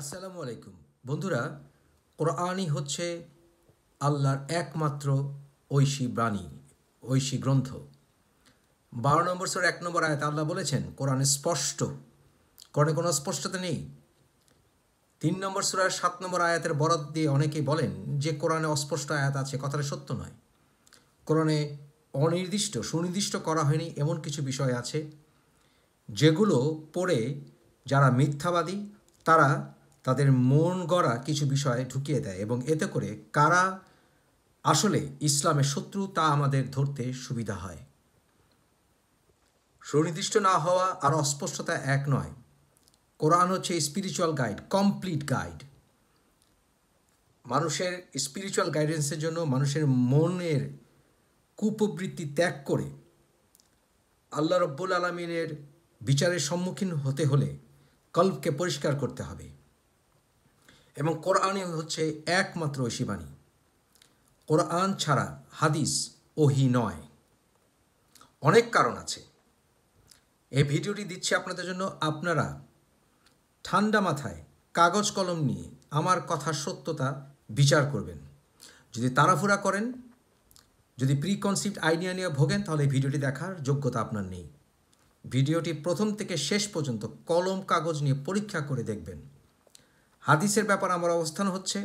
আসসালামু আলাইকুম বন্ধুরা কোরআনই হচ্ছে আল্লাহর একমাত্র ঐশী বাণী ঐশী গ্রন্থ বারো নম্বর সর এক নম্বর আয়াত আল্লাহ বলেছেন কোরআনে স্পষ্ট কোরআনে কোনো স্পষ্টতা নেই তিন নম্বর সুরার সাত নম্বর আয়াতের বরাদ দিয়ে অনেকেই বলেন যে কোরআনে অস্পষ্ট আয়াত আছে কথাটা সত্য নয় কোরআনে অনির্দিষ্ট সুনির্দিষ্ট করা হয়নি এমন কিছু বিষয় আছে যেগুলো পড়ে যারা মিথ্যাবাদী তারা তাদের মন গড়া কিছু বিষয় ঢুকিয়ে দেয় এবং এতে করে কারা আসলে ইসলামের শত্রু তা আমাদের ধরতে সুবিধা হয় সুনির্দিষ্ট না হওয়া আর অস্পষ্টতা এক নয় কোরআন হচ্ছে স্পিরিচুয়াল গাইড কমপ্লিট গাইড মানুষের স্পিরিচুয়াল গাইডেন্সের জন্য মানুষের মনের কুপবৃত্তি ত্যাগ করে আল্লাহ রব্বুল আলমিনের বিচারের সম্মুখীন হতে হলে কল্পকে পরিষ্কার করতে হবে এবং কোরআনই হচ্ছে একমাত্র ঐশীবাণী কোরআন ছাড়া হাদিস ওহি নয় অনেক কারণ আছে এই ভিডিওটি দিচ্ছি আপনাদের জন্য আপনারা ঠান্ডা মাথায় কাগজ কলম নিয়ে আমার কথার সত্যতা বিচার করবেন যদি তাড়াফুরা করেন যদি প্রি কনসিপ্ট আইডিয়া নিয়ে ভোগেন তাহলে ভিডিওটি দেখার যোগ্যতা আপনার নেই ভিডিওটি প্রথম থেকে শেষ পর্যন্ত কলম কাগজ নিয়ে পরীক্ষা করে দেখবেন হাদিসের ব্যাপার আমার অবস্থান হচ্ছে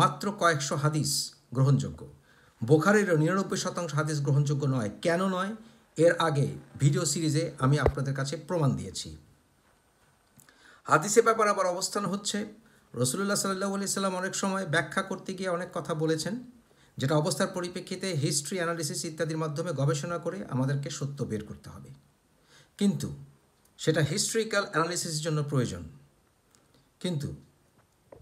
মাত্র কয়েকশো হাদিস গ্রহণযোগ্য বোখারের নিরানব্বই শতাংশ হাদিস গ্রহণযোগ্য নয় কেন নয় এর আগে ভিডিও সিরিজে আমি আপনাদের কাছে প্রমাণ দিয়েছি হাদিসের ব্যাপার আবার অবস্থান হচ্ছে রসুল্লাহ সাল্লাহ আলি সাল্লাম অনেক সময় ব্যাখ্যা করতে গিয়ে অনেক কথা বলেছেন যেটা অবস্থার পরিপ্রেক্ষিতে হিস্ট্রি অ্যানালিসিস ইত্যাদির মাধ্যমে গবেষণা করে আমাদেরকে সত্য বের করতে হবে কিন্তু সেটা হিস্ট্রিক্যাল অ্যানালিসিসের জন্য প্রয়োজন কিন্তু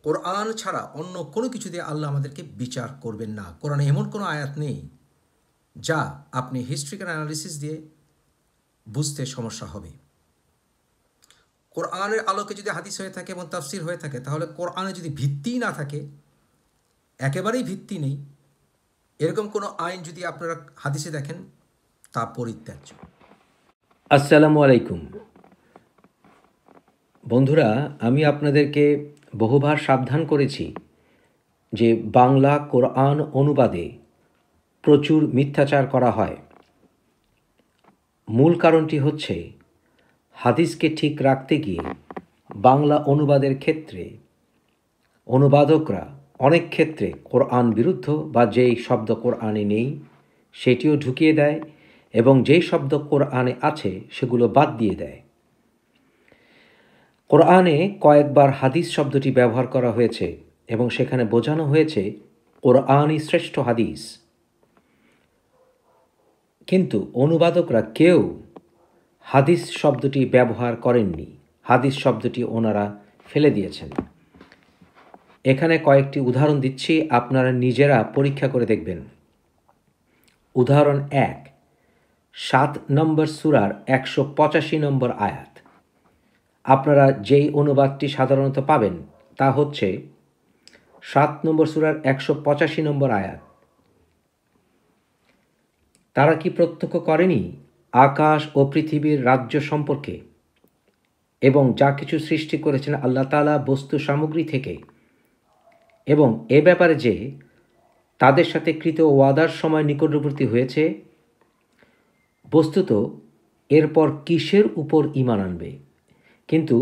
কোরআন ছাড়া অন্য কোনো কিছুতে আল্লাহ আমাদেরকে বিচার করবেন না কোরআনে এমন কোনো আয়াত নেই যা আপনি হিস্ট্রিক্যাল অ্যানালিসিস দিয়ে বুঝতে সমস্যা হবে কোরআনের আলোকে যদি হাদিস হয়ে থাকে এবং তাফসির হয়ে থাকে তাহলে কোরআনে যদি ভিত্তি না থাকে একেবারেই ভিত্তি নেই এরকম কোনো আইন যদি আপনারা হাদিসে দেখেন তা পরিত্যাজ্য আসসালামু আলাইকুম বন্ধুরা আমি আপনাদেরকে বহুবার সাবধান করেছি যে বাংলা কোরআন অনুবাদে প্রচুর মিথ্যাচার করা হয় মূল কারণটি হচ্ছে হাদিসকে ঠিক রাখতে গিয়ে বাংলা অনুবাদের ক্ষেত্রে অনুবাদকরা অনেক ক্ষেত্রে কোরআন বিরুদ্ধ বা যেই শব্দ কোরআনে নেই সেটিও ঢুকিয়ে দেয় এবং যেই শব্দ কোরআনে আছে সেগুলো বাদ দিয়ে দেয় কোরআনে কয়েকবার হাদিস শব্দটি ব্যবহার করা হয়েছে এবং সেখানে বোঝানো হয়েছে কোরআনই শ্রেষ্ঠ হাদিস কিন্তু অনুবাদকরা কেউ হাদিস শব্দটি ব্যবহার করেননি হাদিস শব্দটি ওনারা ফেলে দিয়েছেন এখানে কয়েকটি উদাহরণ দিচ্ছি আপনারা নিজেরা পরীক্ষা করে দেখবেন উদাহরণ এক সাত নম্বর সুরার একশো পঁচাশি নম্বর আয়াত আপনারা যেই অনুবাদটি সাধারণত পাবেন তা হচ্ছে সাত নম্বর সুরার একশো পঁচাশি নম্বর আয়াত তারা কি প্রত্যক্ষ করেনি আকাশ ও পৃথিবীর রাজ্য সম্পর্কে এবং যা কিছু সৃষ্টি করেছেন আল্লাহ তালা বস্তু সামগ্রী থেকে এবং এ ব্যাপারে যে তাদের সাথে কৃত ওয়াদার সময় নিকটবর্তী হয়েছে বস্তুত এরপর কিসের উপর ইমান আনবে কিন্তু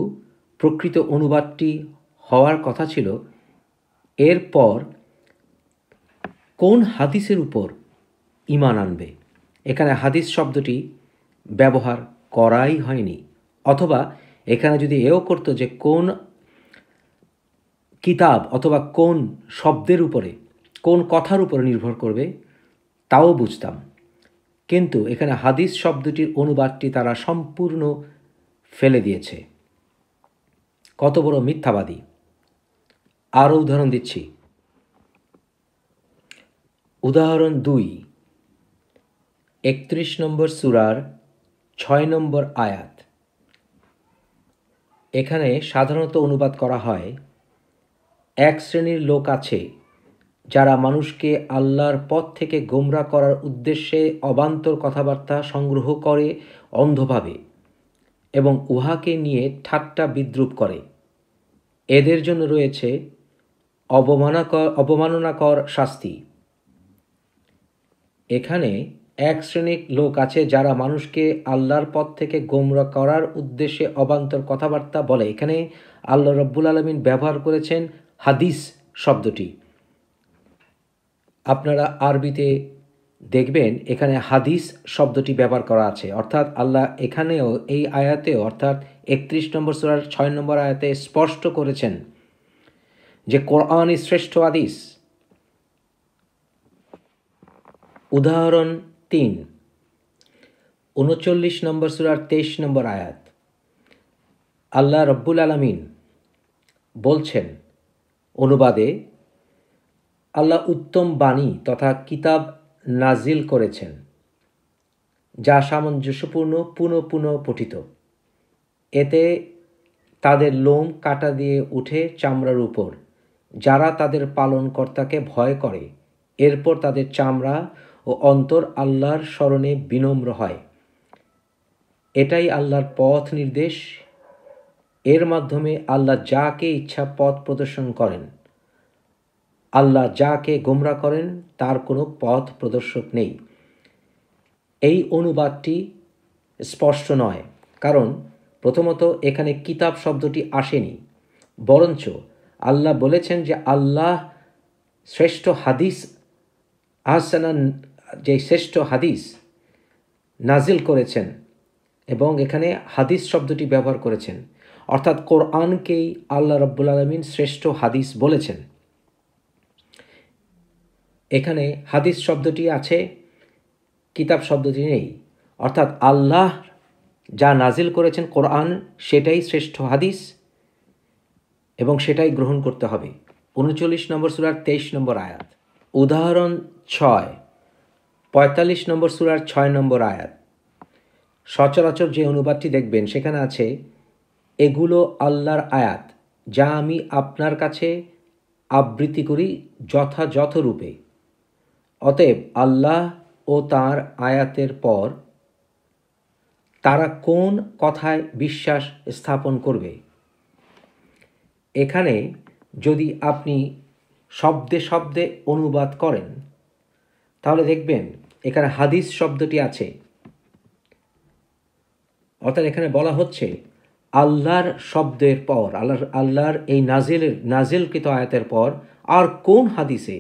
প্রকৃত অনুবাদটি হওয়ার কথা ছিল এরপর কোন হাদিসের উপর ইমান আনবে এখানে হাদিস শব্দটি ব্যবহার করাই হয়নি অথবা এখানে যদি এও করতো যে কোন কিতাব অথবা কোন শব্দের উপরে কোন কথার উপরে নির্ভর করবে তাও বুঝতাম কিন্তু এখানে হাদিস শব্দটির অনুবাদটি তারা সম্পূর্ণ ফেলে দিয়েছে কত বড় মিথ্যাবাদী আরও উদাহরণ দিচ্ছি উদাহরণ দুই একত্রিশ নম্বর সুরার ছয় নম্বর আয়াত এখানে সাধারণত অনুবাদ করা হয় এক শ্রেণীর লোক আছে যারা মানুষকে আল্লাহর পথ থেকে গোমরা করার উদ্দেশ্যে অবান্তর কথাবার্তা সংগ্রহ করে অন্ধভাবে এবং উহাকে নিয়ে ঠাট্টা বিদ্রুপ করে এদের জন্য রয়েছে অবমানাকর অবমাননাকর শাস্তি এখানে এক শ্রেণীর লোক আছে যারা মানুষকে আল্লাহর পথ থেকে গোমরা করার উদ্দেশ্যে অবান্তর কথাবার্তা বলে এখানে আল্লাহ রব্বুল আলমিন ব্যবহার করেছেন হাদিস শব্দটি আপনারা আরবিতে দেখবেন এখানে হাদিস শব্দটি ব্যবহার করা আছে অর্থাৎ আল্লাহ এখানেও এই আয়াতেও অর্থাৎ একত্রিশ নম্বর সুরার ছয় নম্বর আয়াতে স্পষ্ট করেছেন যে কোরআন শ্রেষ্ঠ আদিস উদাহরণ তিন উনচল্লিশ নম্বর সুরার তেইশ নম্বর আয়াত আল্লাহ রব্বুল আলমিন বলছেন অনুবাদে আল্লাহ উত্তম বাণী তথা কিতাব নাজিল করেছেন যা সামঞ্জস্যপূর্ণ পুনঃ পুনঃ পঠিত এতে তাদের লোম কাটা দিয়ে উঠে চামড়ার উপর যারা তাদের পালনকর্তাকে ভয় করে এরপর তাদের চামড়া ও অন্তর আল্লাহর স্মরণে বিনম্র হয় এটাই আল্লাহর পথ নির্দেশ এর মাধ্যমে আল্লাহ যাকে ইচ্ছা পথ প্রদর্শন করেন আল্লাহ যাকে গোমরা করেন তার কোনো পথ প্রদর্শক নেই এই অনুবাদটি স্পষ্ট নয় কারণ প্রথমত এখানে কিতাব শব্দটি আসেনি বরঞ্চ আল্লাহ বলেছেন যে আল্লাহ শ্রেষ্ঠ হাদিস আহসানান যে শ্রেষ্ঠ হাদিস নাজিল করেছেন এবং এখানে হাদিস শব্দটি ব্যবহার করেছেন অর্থাৎ কোরআনকেই আল্লাহ রব্বুল আলমিন শ্রেষ্ঠ হাদিস বলেছেন এখানে হাদিস শব্দটি আছে কিতাব শব্দটি নেই অর্থাৎ আল্লাহ যা নাজিল করেছেন কোরআন সেটাই শ্রেষ্ঠ হাদিস এবং সেটাই গ্রহণ করতে হবে উনচল্লিশ নম্বর সুরার তেইশ নম্বর আয়াত উদাহরণ ছয় পঁয়তাল্লিশ নম্বর সুরার ছয় নম্বর আয়াত সচরাচর যে অনুবাদটি দেখবেন সেখানে আছে এগুলো আল্লাহর আয়াত যা আমি আপনার কাছে আবৃত্তি করি যথাযথ রূপে অতএব আল্লাহ ও তার আয়াতের পর তারা কোন কথায় বিশ্বাস স্থাপন করবে এখানে যদি আপনি শব্দে শব্দে অনুবাদ করেন তাহলে দেখবেন এখানে হাদিস শব্দটি আছে অর্থাৎ এখানে বলা হচ্ছে আল্লাহর শব্দের পর আল্লাহর আল্লাহর এই নাজেলের নাজেলকৃত আয়াতের পর আর কোন হাদিসে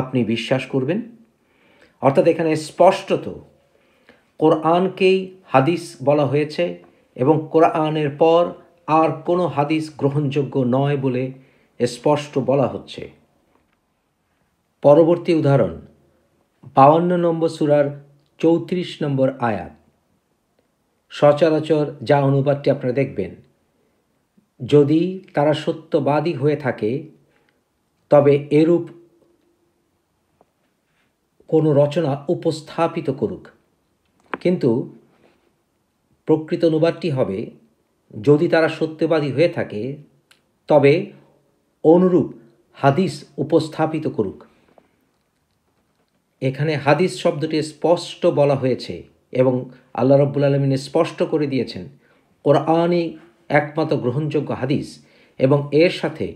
আপনি বিশ্বাস করবেন অর্থাৎ এখানে স্পষ্টত কোরআনকেই হাদিস বলা হয়েছে এবং কোরআনের পর আর কোনো হাদিস গ্রহণযোগ্য নয় বলে স্পষ্ট বলা হচ্ছে পরবর্তী উদাহরণ বাউন্ন নম্বর সুরার চৌত্রিশ নম্বর আয়াত সচরাচর যা অনুবাদটি আপনারা দেখবেন যদি তারা সত্যবাদী হয়ে থাকে তবে এরূপ কোনো রচনা উপস্থাপিত করুক কিন্তু প্রকৃত অনুবাদটি হবে যদি তারা সত্যবাদী হয়ে থাকে তবে অনুরূপ হাদিস উপস্থাপিত করুক এখানে হাদিস শব্দটি স্পষ্ট বলা হয়েছে এবং আল্লাহ রব্বুল আলমিন স্পষ্ট করে দিয়েছেন কোরআনই একমাত্র গ্রহণযোগ্য হাদিস এবং এর সাথে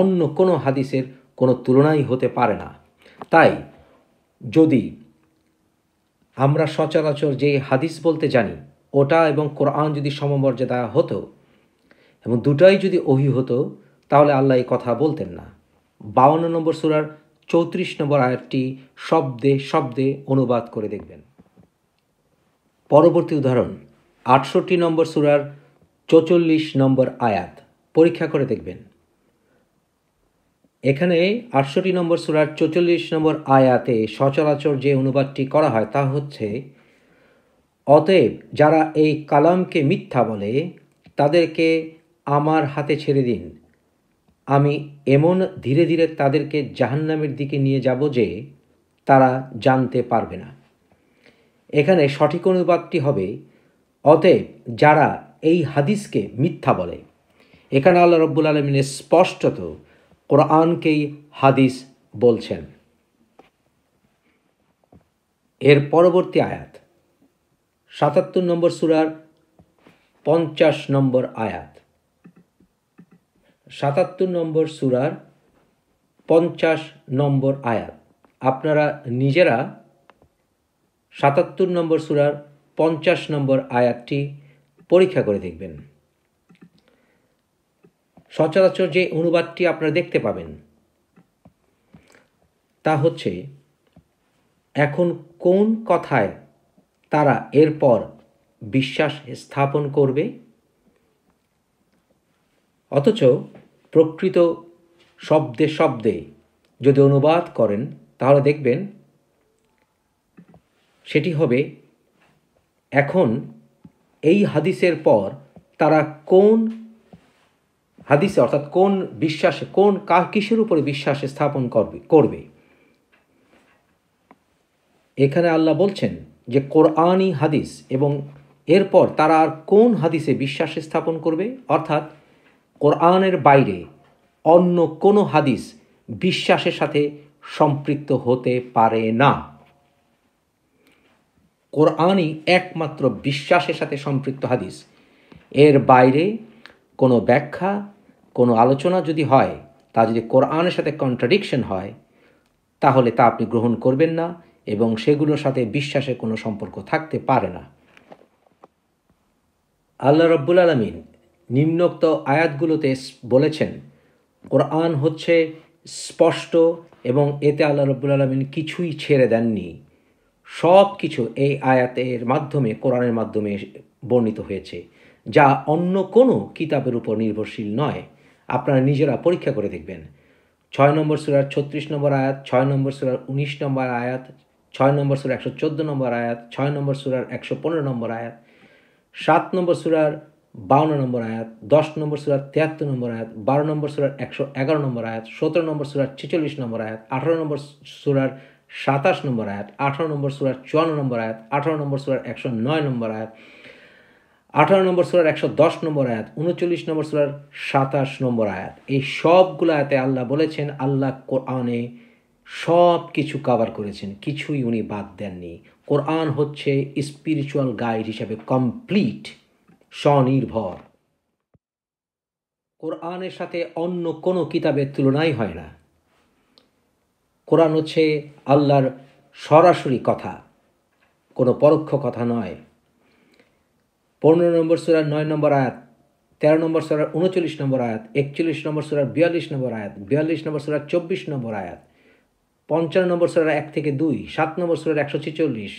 অন্য কোনো হাদিসের কোনো তুলনাই হতে পারে না তাই যদি আমরা সচরাচর যে হাদিস বলতে জানি ওটা এবং কোরআন যদি সমমর্যাদা হতো এবং দুটাই যদি ওহি হতো তাহলে আল্লাহ এই কথা বলতেন না বাউন্ন নম্বর সুরার চৌত্রিশ নম্বর আয়াতটি শব্দে শব্দে অনুবাদ করে দেখবেন পরবর্তী উদাহরণ আটষট্টি নম্বর সুরার চৌচল্লিশ নম্বর আয়াত পরীক্ষা করে দেখবেন এখানে আটষট্টি নম্বর সুরার চৌচল্লিশ নম্বর আয়াতে সচরাচর যে অনুবাদটি করা হয় তা হচ্ছে অতএব যারা এই কালামকে মিথ্যা বলে তাদেরকে আমার হাতে ছেড়ে দিন আমি এমন ধীরে ধীরে তাদেরকে জাহান্নামের দিকে নিয়ে যাব যে তারা জানতে পারবে না এখানে সঠিক অনুবাদটি হবে অতএব যারা এই হাদিসকে মিথ্যা বলে এখানে আল্লাহ রব্বুল আলমিনের স্পষ্টত কোরআনকেই হাদিস বলছেন এর পরবর্তী আয়াত সাতাত্তর নম্বর সুরার পঞ্চাশ নম্বর আয়াত সাতাত্তর নম্বর সুরার পঞ্চাশ নম্বর আয়াত আপনারা নিজেরা সাতাত্তর নম্বর সুরার পঞ্চাশ নম্বর আয়াতটি পরীক্ষা করে দেখবেন সচরাচর যে অনুবাদটি আপনারা দেখতে পাবেন তা হচ্ছে এখন কোন কথায় তারা এরপর বিশ্বাস স্থাপন করবে অথচ প্রকৃত শব্দে শব্দে যদি অনুবাদ করেন তাহলে দেখবেন সেটি হবে এখন এই হাদিসের পর তারা কোন হাদিসে অর্থাৎ কোন বিশ্বাসে কোন কিসের উপরে বিশ্বাস স্থাপন করবে করবে এখানে আল্লাহ বলছেন যে কোরআনই হাদিস এবং এরপর তারা আর কোন হাদিসে বিশ্বাস স্থাপন করবে অর্থাৎ কোরআনের বাইরে অন্য কোনো হাদিস বিশ্বাসের সাথে সম্পৃক্ত হতে পারে না কোরআনই একমাত্র বিশ্বাসের সাথে সম্পৃক্ত হাদিস এর বাইরে কোনো ব্যাখ্যা কোনো আলোচনা যদি হয় তা যদি কোরআনের সাথে কন্ট্রাডিকশন হয় তাহলে তা আপনি গ্রহণ করবেন না এবং সেগুলোর সাথে বিশ্বাসের কোনো সম্পর্ক থাকতে পারে না আল্লাহ রব্বুল আলমিন নিম্নোক্ত আয়াতগুলোতে বলেছেন কোরআন হচ্ছে স্পষ্ট এবং এতে আল্লাহ রব্বুল আলমিন কিছুই ছেড়ে দেননি সব কিছু এই আয়াতের মাধ্যমে কোরআনের মাধ্যমে বর্ণিত হয়েছে যা অন্য কোনো কিতাবের উপর নির্ভরশীল নয় আপনারা নিজেরা পরীক্ষা করে দেখবেন ছয় নম্বর সুরার ছত্রিশ নম্বর আয়াত ছয় নম্বর সুরার উনিশ নম্বর আয়াত ছয় নম্বর সুরার একশো চোদ্দো নম্বর আয়াত ছয় নম্বর সুরার একশো পনেরো নম্বর আয়াত সাত নম্বর সুরার বাউন্ন নম্বর আয়াত দশ নম্বর সুরার তিয়াত্তর নম্বর আয়াত বারো নম্বর সুরার একশো এগারো নম্বর আয়াত সতেরো নম্বর সুরার ছেচল্লিশ নম্বর আয়াত আঠারো নম্বর সুরার সাতাশ নম্বর আয়াত আঠারো নম্বর সুরার চুয়ান্ন নম্বর আয়াত আঠারো নম্বর সুরার একশো নয় নম্বর আয়াত আঠারো নম্বর সুরার একশো দশ নম্বর আয়াত উনচল্লিশ নম্বর সুরার সাতাশ নম্বর আয়াত এই সবগুলো আয়াতে আল্লাহ বলেছেন আল্লাহ কোরআনে সব কিছু কাভার করেছেন কিছুই উনি বাদ দেননি কোরআন হচ্ছে স্পিরিচুয়াল গাইড হিসাবে কমপ্লিট স্বনির্ভর কোরআনের সাথে অন্য কোনো কিতাবের তুলনাই হয় না কোরআন হচ্ছে আল্লাহর সরাসরি কথা কোনো পরোক্ষ কথা নয় পনেরো নম্বর সুরার নয় নম্বর আয়াত তেরো নম্বর সুরার উনচল্লিশ নম্বর আয়াত একচল্লিশ নম্বর সুরার বিয়াল্লিশ নম্বর আয়াত বিয়াল্লিশ নম্বর সুরার চব্বিশ নম্বর আয়াত পঞ্চান্ন নম্বর সুরার এক থেকে দুই সাত নম্বর সুরার একশো ছেচল্লিশ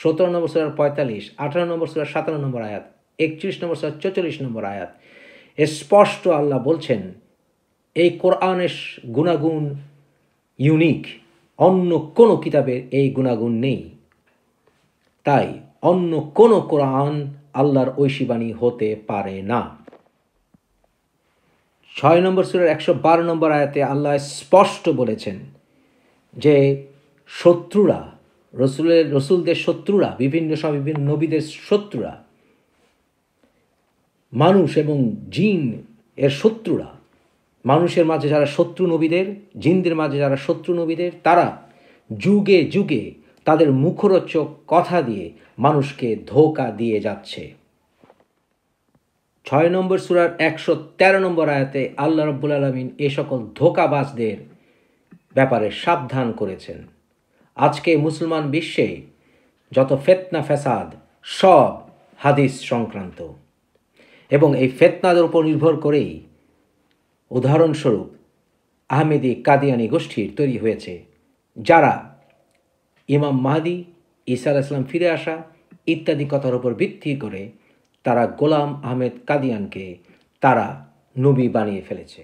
সতেরো নম্বর সুরার পঁয়তাল্লিশ আঠারো নম্বর সুরার সাতান্ন নম্বর আয়াত একচল্লিশ নম্বর সুরার চৌচল্লিশ নম্বর আয়াত স্পষ্ট আল্লাহ বলছেন এই কোরআনের গুণাগুণ ইউনিক অন্য কোনো কিতাবের এই গুণাগুণ নেই তাই অন্য কোনো কোরআন আল্লাহর ঐশীবাণী হতে পারে না ছয় নম্বর সুরের একশো বারো নম্বর আয়াতে আল্লাহ স্পষ্ট বলেছেন যে শত্রুরা রসুলের রসুলদের শত্রুরা বিভিন্ন সব বিভিন্ন নবীদের শত্রুরা মানুষ এবং জিন এর শত্রুরা মানুষের মাঝে যারা শত্রু নবীদের জিনদের মাঝে যারা শত্রু নবীদের তারা যুগে যুগে তাদের মুখরোচক কথা দিয়ে মানুষকে ধোকা দিয়ে যাচ্ছে ছয় নম্বর সুরার একশো তেরো নম্বর আয়াতে আল্লাহ রব্বুল আলমিন এ সকল ধোকাবাজদের ব্যাপারে সাবধান করেছেন আজকে মুসলমান বিশ্বে যত ফেতনা ফ্যাসাদ সব হাদিস সংক্রান্ত এবং এই ফেতনাদের উপর নির্ভর করেই উদাহরণস্বরূপ আহমেদি কাদিয়ানি গোষ্ঠীর তৈরি হয়েছে যারা ইমাম মাহাদি ঈসা আলাইসলাম ফিরে আসা ইত্যাদি কথার উপর ভিত্তি করে তারা গোলাম আহমেদ কাদিয়ানকে তারা নবী বানিয়ে ফেলেছে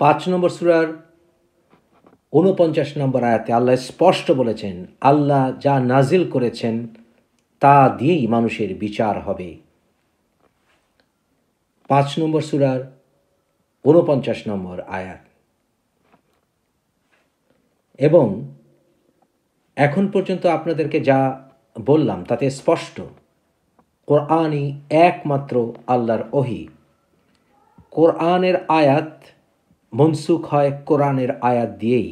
পাঁচ নম্বর সুরার ঊনপঞ্চাশ নম্বর আয়াতে আল্লাহ স্পষ্ট বলেছেন আল্লাহ যা নাজিল করেছেন তা দিয়েই মানুষের বিচার হবে পাঁচ নম্বর সুরার ঊনপঞ্চাশ নম্বর আয়াত এবং এখন পর্যন্ত আপনাদেরকে যা বললাম তাতে স্পষ্ট কোরআনই একমাত্র আল্লাহর ওহি কোরআনের আয়াত মনসুখ হয় কোরআনের আয়াত দিয়েই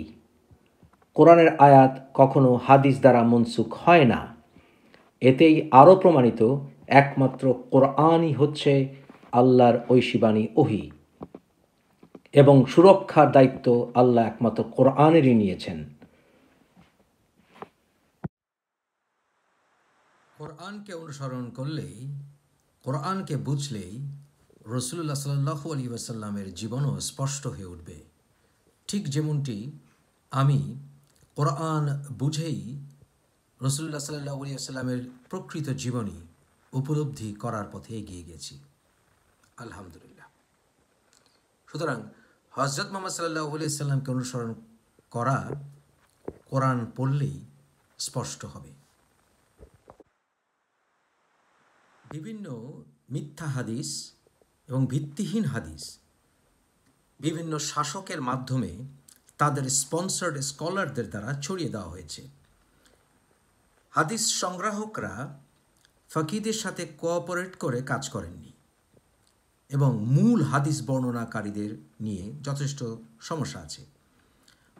কোরআনের আয়াত কখনো হাদিস দ্বারা মনসুখ হয় না এতেই আরও প্রমাণিত একমাত্র কোরআনই হচ্ছে আল্লাহর ঐশিবাণী ওহি এবং সুরক্ষার দায়িত্ব আল্লাহ একমাত্র কোরআনেরই নিয়েছেন কোরআনকে অনুসরণ করলেই কোরআনকে বুঝলেই রসুল্লাহ সাল্লাহ আলী ওয়াসাল্লামের জীবনও স্পষ্ট হয়ে উঠবে ঠিক যেমনটি আমি কোরআন বুঝেই রসুল্লাহ সাল্লাহ আলী আসাল্লামের প্রকৃত জীবনী উপলব্ধি করার পথে এগিয়ে গেছি আলহামদুলিল্লাহ সুতরাং হজরত মোহাম্মদ সাল্লাহ আলি সাল্লামকে অনুসরণ করা কোরআন পড়লেই স্পষ্ট হবে বিভিন্ন মিথ্যা হাদিস এবং ভিত্তিহীন হাদিস বিভিন্ন শাসকের মাধ্যমে তাদের স্পন্সার্ড স্কলারদের দ্বারা ছড়িয়ে দেওয়া হয়েছে হাদিস সংগ্রাহকরা ফকিদের সাথে কোঅপারেট করে কাজ করেননি এবং মূল হাদিস বর্ণনাকারীদের নিয়ে যথেষ্ট সমস্যা আছে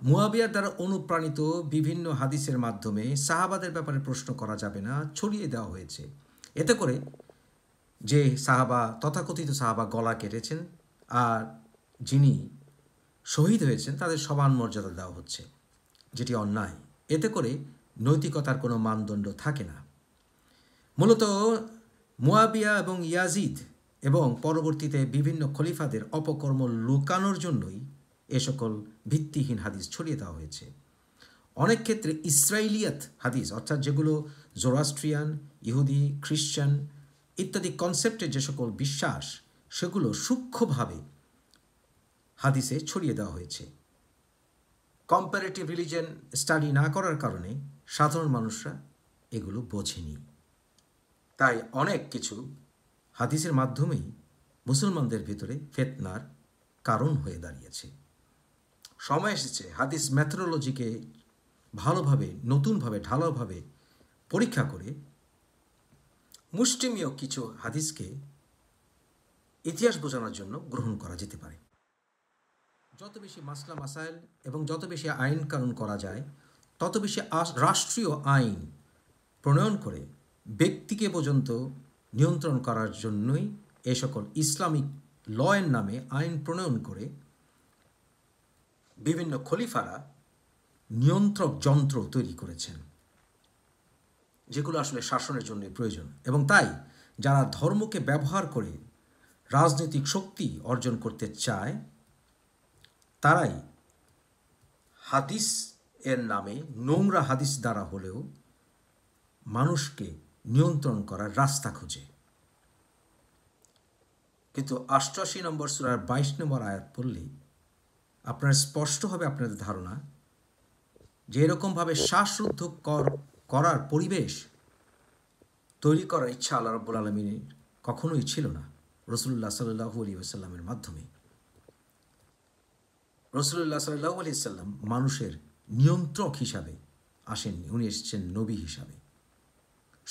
মুয়াবিয়ার দ্বারা অনুপ্রাণিত বিভিন্ন হাদিসের মাধ্যমে সাহাবাদের ব্যাপারে প্রশ্ন করা যাবে না ছড়িয়ে দেওয়া হয়েছে এতে করে যে সাহাবা তথাকথিত সাহাবা গলা কেটেছেন আর যিনি শহীদ হয়েছেন তাদের সমান মর্যাদা দেওয়া হচ্ছে যেটি অন্যায় এতে করে নৈতিকতার কোনো মানদণ্ড থাকে না মূলত মুয়াবিয়া এবং ইয়াজিদ এবং পরবর্তীতে বিভিন্ন খলিফাদের অপকর্ম লুকানোর জন্যই এ সকল ভিত্তিহীন হাদিস ছড়িয়ে দেওয়া হয়েছে অনেক ক্ষেত্রে ইসরায়েলিয়াত হাদিস অর্থাৎ যেগুলো জোরাস্ট্রিয়ান ইহুদি খ্রিশ্চান ইত্যাদি কনসেপ্টে যে সকল বিশ্বাস সেগুলো সূক্ষ্মভাবে হাদিসে ছড়িয়ে দেওয়া হয়েছে কম্পারেটিভ রিলিজন স্টাডি না করার কারণে সাধারণ মানুষরা এগুলো বোঝেনি তাই অনেক কিছু হাদিসের মাধ্যমেই মুসলমানদের ভিতরে ফেতনার কারণ হয়ে দাঁড়িয়েছে সময় এসেছে হাদিস ম্যাথোলজিকে ভালোভাবে নতুনভাবে ঢালাওভাবে পরীক্ষা করে মুষ্টিমীয় কিছু হাদিসকে ইতিহাস বোঝানোর জন্য গ্রহণ করা যেতে পারে যত বেশি মাসলা মাসাইল এবং যত বেশি আইন কানুন করা যায় তত বেশি রাষ্ট্রীয় আইন প্রণয়ন করে ব্যক্তিকে পর্যন্ত নিয়ন্ত্রণ করার জন্যই এ সকল ইসলামিক লয়ের নামে আইন প্রণয়ন করে বিভিন্ন খলিফারা নিয়ন্ত্রক যন্ত্র তৈরি করেছেন যেগুলো আসলে শাসনের জন্য প্রয়োজন এবং তাই যারা ধর্মকে ব্যবহার করে রাজনৈতিক শক্তি অর্জন করতে চায় তারাই হাদিস এর নামে নোংরা হাদিস দ্বারা হলেও মানুষকে নিয়ন্ত্রণ করার রাস্তা খোঁজে কিন্তু অষ্টআশি নম্বর সুরার বাইশ নম্বর আয়াত পড়লে আপনার স্পষ্ট হবে আপনাদের ধারণা যে এরকমভাবে কর করার পরিবেশ তৈরি করার ইচ্ছা আল্লাহ রব্বুল আলমিনের কখনোই ছিল না রসুল্লাহ সাল্লাহ আলী আসাল্লামের মাধ্যমে রসুল্লাহ সাল্লাহ আলি সাল্লাম মানুষের নিয়ন্ত্রক হিসাবে আসেননি উনি এসেছেন নবী হিসাবে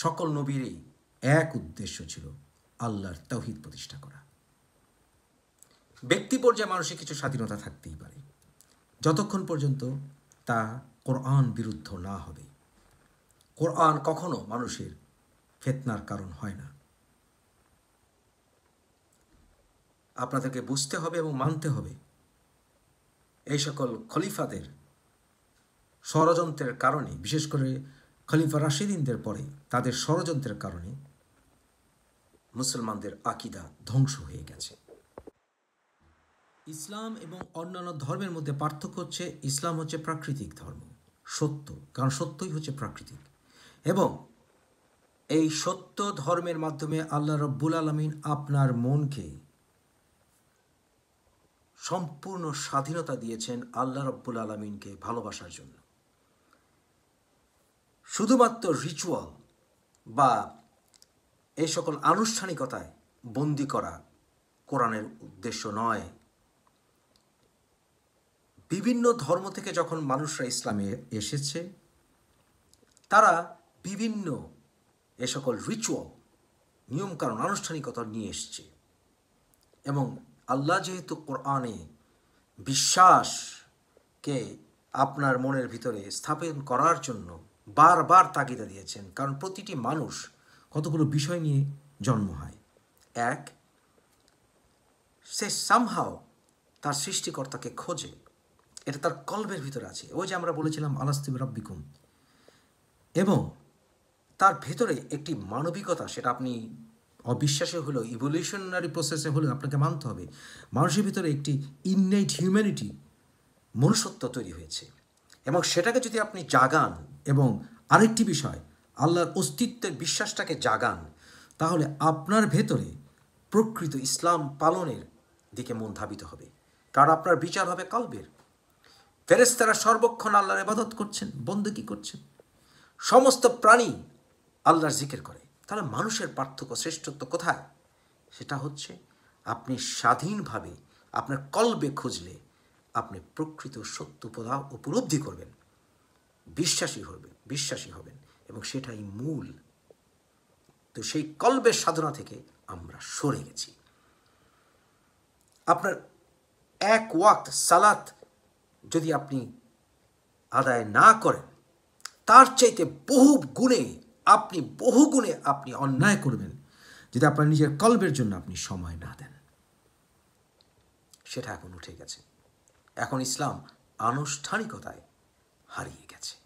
সকল নবীরই এক উদ্দেশ্য ছিল আল্লাহর তৌহিদ প্রতিষ্ঠা করা ব্যক্তি পর্যায়ে মানুষের কিছু স্বাধীনতা থাকতেই পারে যতক্ষণ পর্যন্ত তা কোরআন বিরুদ্ধ না হবে কোরআন কখনো মানুষের ফেতনার কারণ হয় না আপনাদেরকে বুঝতে হবে এবং মানতে হবে এই সকল খলিফাদের ষড়যন্ত্রের কারণে বিশেষ করে খলিফা রাশিদিনদের পরে তাদের ষড়যন্ত্রের কারণে মুসলমানদের আকিদা ধ্বংস হয়ে গেছে ইসলাম এবং অন্যান্য ধর্মের মধ্যে পার্থক্য হচ্ছে ইসলাম হচ্ছে প্রাকৃতিক ধর্ম সত্য কারণ সত্যই হচ্ছে প্রাকৃতিক এবং এই সত্য ধর্মের মাধ্যমে আল্লাহ রব্বুল আলমিন আপনার মনকে সম্পূর্ণ স্বাধীনতা দিয়েছেন আল্লাহ রব্বুল আলমিনকে ভালোবাসার জন্য শুধুমাত্র রিচুয়াল বা এই সকল আনুষ্ঠানিকতায় বন্দি করা কোরআনের উদ্দেশ্য নয় বিভিন্ন ধর্ম থেকে যখন মানুষরা ইসলামে এসেছে তারা বিভিন্ন এ সকল রিচুয়াল নিয়মকানুন আনুষ্ঠানিকতা নিয়ে এসছে এবং আল্লাহ যেহেতু কোরআনে বিশ্বাসকে আপনার মনের ভিতরে স্থাপন করার জন্য বারবার তাগিদা দিয়েছেন কারণ প্রতিটি মানুষ কতগুলো বিষয় নিয়ে জন্ম হয় এক সে সামহাও তার সৃষ্টিকর্তাকে খোঁজে এটা তার কল্পের ভিতরে আছে ওই যে আমরা বলেছিলাম আলাস্তিব রব্বিকুম এবং তার ভেতরে একটি মানবিকতা সেটা আপনি অবিশ্বাসে হলো ইভলিউশনারি প্রসেসে হলেও আপনাকে মানতে হবে মানুষের ভিতরে একটি ইননেট হিউম্যানিটি মনুষ্যত্ব তৈরি হয়েছে এবং সেটাকে যদি আপনি জাগান এবং আরেকটি বিষয় আল্লাহর অস্তিত্বের বিশ্বাসটাকে জাগান তাহলে আপনার ভেতরে প্রকৃত ইসলাম পালনের দিকে মন ধাবিত হবে কারণ আপনার বিচার হবে কলবের ফেরেস্তারা সর্বক্ষণ আল্লাহর এবাদত করছেন বন্দুকি করছেন সমস্ত প্রাণী আল্লাহর জিকির করে তাহলে মানুষের পার্থক্য শ্রেষ্ঠত্ব কোথায় সেটা হচ্ছে আপনি স্বাধীনভাবে আপনার কল্পে খুঁজলে আপনি প্রকৃত সত্য উপদা উপলব্ধি করবেন বিশ্বাসী হবেন বিশ্বাসী হবেন এবং সেটাই মূল তো সেই কল্পের সাধনা থেকে আমরা সরে গেছি আপনার এক ওয়াক্ত সালাত যদি আপনি আদায় না করেন তার চাইতে বহু গুণে আপনি বহুগুণে আপনি অন্যায় করবেন যদি আপনার নিজের কল্পের জন্য আপনি সময় না দেন সেটা এখন উঠে গেছে এখন ইসলাম আনুষ্ঠানিকতায় হারিয়ে গেছে